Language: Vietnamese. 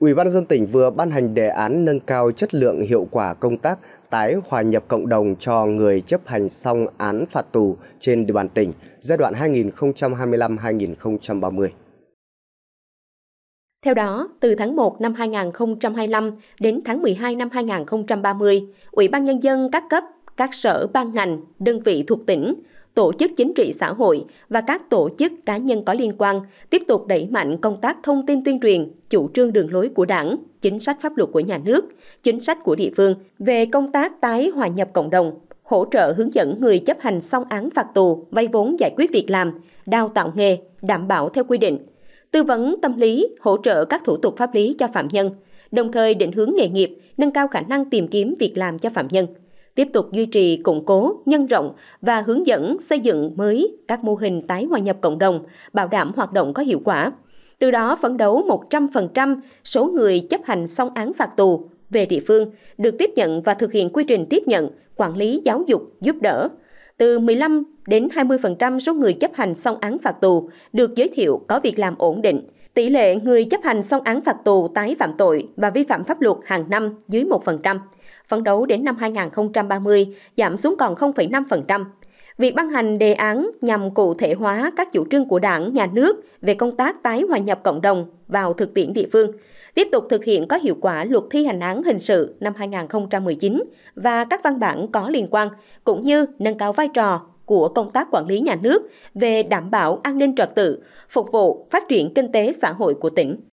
Ủy ban dân tỉnh vừa ban hành đề án nâng cao chất lượng hiệu quả công tác tái hòa nhập cộng đồng cho người chấp hành xong án phạt tù trên địa bàn tỉnh giai đoạn 2025-2030. Theo đó, từ tháng 1 năm 2025 đến tháng 12 năm 2030, Ủy ban Nhân dân các cấp, các sở ban ngành, đơn vị thuộc tỉnh tổ chức chính trị xã hội và các tổ chức cá nhân có liên quan tiếp tục đẩy mạnh công tác thông tin tuyên truyền, chủ trương đường lối của Đảng, chính sách pháp luật của nhà nước, chính sách của địa phương về công tác tái hòa nhập cộng đồng, hỗ trợ hướng dẫn người chấp hành xong án phạt tù, vay vốn giải quyết việc làm, đào tạo nghề, đảm bảo theo quy định, tư vấn tâm lý, hỗ trợ các thủ tục pháp lý cho phạm nhân, đồng thời định hướng nghề nghiệp, nâng cao khả năng tìm kiếm việc làm cho phạm nhân tiếp tục duy trì, củng cố, nhân rộng và hướng dẫn xây dựng mới các mô hình tái hòa nhập cộng đồng, bảo đảm hoạt động có hiệu quả. Từ đó phấn đấu 100% số người chấp hành xong án phạt tù về địa phương được tiếp nhận và thực hiện quy trình tiếp nhận, quản lý giáo dục, giúp đỡ. Từ 15 đến 20% số người chấp hành xong án phạt tù được giới thiệu có việc làm ổn định. Tỷ lệ người chấp hành xong án phạt tù tái phạm tội và vi phạm pháp luật hàng năm dưới 1% phấn đấu đến năm 2030 giảm xuống còn 0,5%. Việc ban hành đề án nhằm cụ thể hóa các chủ trương của Đảng, Nhà nước về công tác tái hòa nhập cộng đồng vào thực tiễn địa phương, tiếp tục thực hiện có hiệu quả luật thi hành án hình sự năm 2019 và các văn bản có liên quan, cũng như nâng cao vai trò của công tác quản lý nhà nước về đảm bảo an ninh trật tự, phục vụ phát triển kinh tế xã hội của tỉnh.